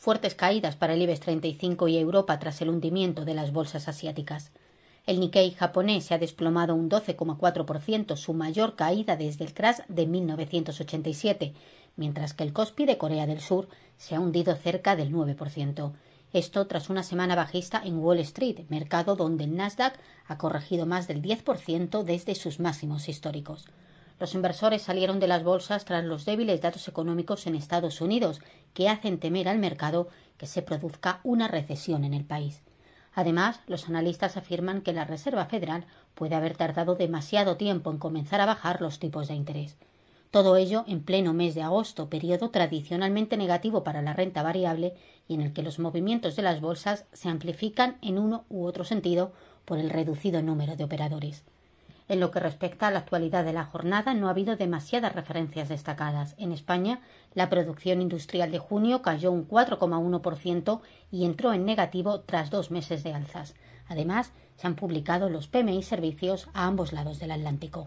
Fuertes caídas para el IBEX 35 y Europa tras el hundimiento de las bolsas asiáticas. El Nikkei japonés se ha desplomado un 12,4%, su mayor caída desde el crash de 1987, mientras que el Kospi de Corea del Sur se ha hundido cerca del 9%. Esto tras una semana bajista en Wall Street, mercado donde el Nasdaq ha corregido más del 10% desde sus máximos históricos. Los inversores salieron de las bolsas tras los débiles datos económicos en Estados Unidos, que hacen temer al mercado que se produzca una recesión en el país. Además, los analistas afirman que la Reserva Federal puede haber tardado demasiado tiempo en comenzar a bajar los tipos de interés. Todo ello en pleno mes de agosto, periodo tradicionalmente negativo para la renta variable y en el que los movimientos de las bolsas se amplifican en uno u otro sentido por el reducido número de operadores. En lo que respecta a la actualidad de la jornada, no ha habido demasiadas referencias destacadas. En España, la producción industrial de junio cayó un 4,1% y entró en negativo tras dos meses de alzas. Además, se han publicado los PMI servicios a ambos lados del Atlántico.